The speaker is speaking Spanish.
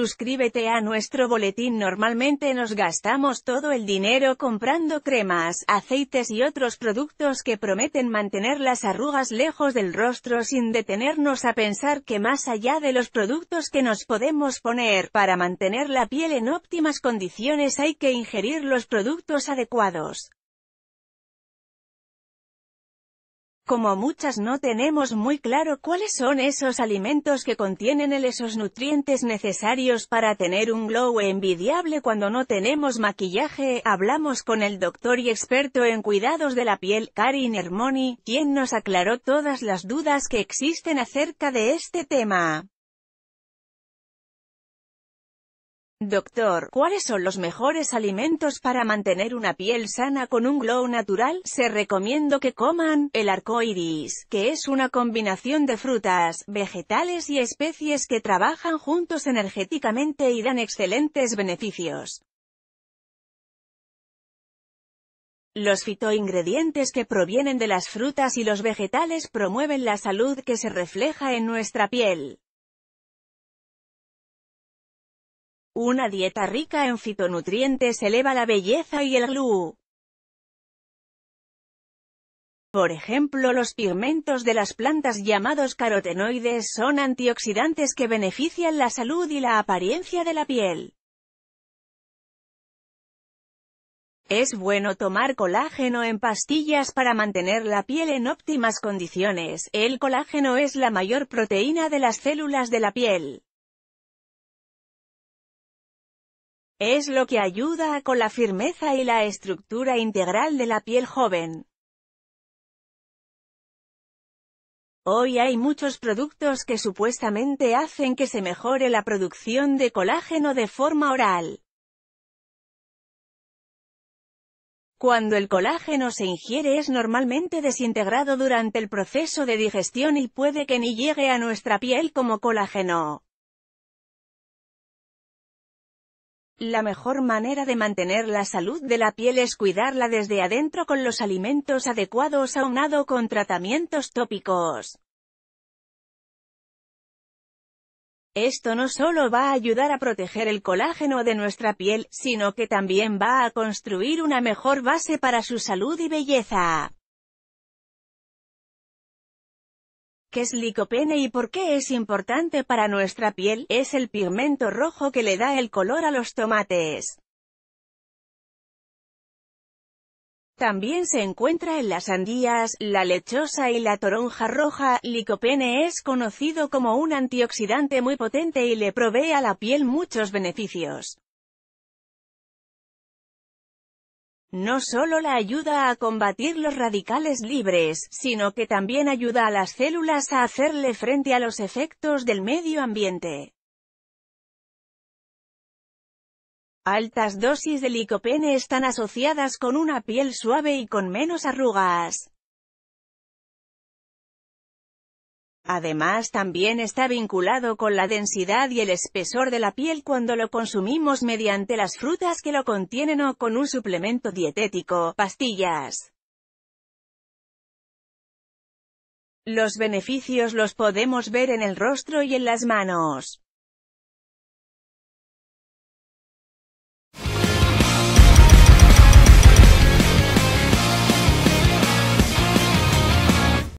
Suscríbete a nuestro boletín normalmente nos gastamos todo el dinero comprando cremas, aceites y otros productos que prometen mantener las arrugas lejos del rostro sin detenernos a pensar que más allá de los productos que nos podemos poner para mantener la piel en óptimas condiciones hay que ingerir los productos adecuados. Como muchas no tenemos muy claro cuáles son esos alimentos que contienen el esos nutrientes necesarios para tener un glow envidiable cuando no tenemos maquillaje, hablamos con el doctor y experto en cuidados de la piel, Karin Hermoni, quien nos aclaró todas las dudas que existen acerca de este tema. Doctor, ¿cuáles son los mejores alimentos para mantener una piel sana con un glow natural? Se recomiendo que coman, el arco iris, que es una combinación de frutas, vegetales y especies que trabajan juntos energéticamente y dan excelentes beneficios. Los fitoingredientes que provienen de las frutas y los vegetales promueven la salud que se refleja en nuestra piel. Una dieta rica en fitonutrientes eleva la belleza y el glú. Por ejemplo, los pigmentos de las plantas llamados carotenoides son antioxidantes que benefician la salud y la apariencia de la piel. Es bueno tomar colágeno en pastillas para mantener la piel en óptimas condiciones. El colágeno es la mayor proteína de las células de la piel. Es lo que ayuda con la firmeza y la estructura integral de la piel joven. Hoy hay muchos productos que supuestamente hacen que se mejore la producción de colágeno de forma oral. Cuando el colágeno se ingiere es normalmente desintegrado durante el proceso de digestión y puede que ni llegue a nuestra piel como colágeno. La mejor manera de mantener la salud de la piel es cuidarla desde adentro con los alimentos adecuados aunado con tratamientos tópicos. Esto no solo va a ayudar a proteger el colágeno de nuestra piel, sino que también va a construir una mejor base para su salud y belleza. ¿Qué es licopene y por qué es importante para nuestra piel? Es el pigmento rojo que le da el color a los tomates. También se encuentra en las sandías, la lechosa y la toronja roja. Licopene es conocido como un antioxidante muy potente y le provee a la piel muchos beneficios. no solo la ayuda a combatir los radicales libres, sino que también ayuda a las células a hacerle frente a los efectos del medio ambiente. Altas dosis de licopene están asociadas con una piel suave y con menos arrugas. Además también está vinculado con la densidad y el espesor de la piel cuando lo consumimos mediante las frutas que lo contienen o con un suplemento dietético, pastillas. Los beneficios los podemos ver en el rostro y en las manos.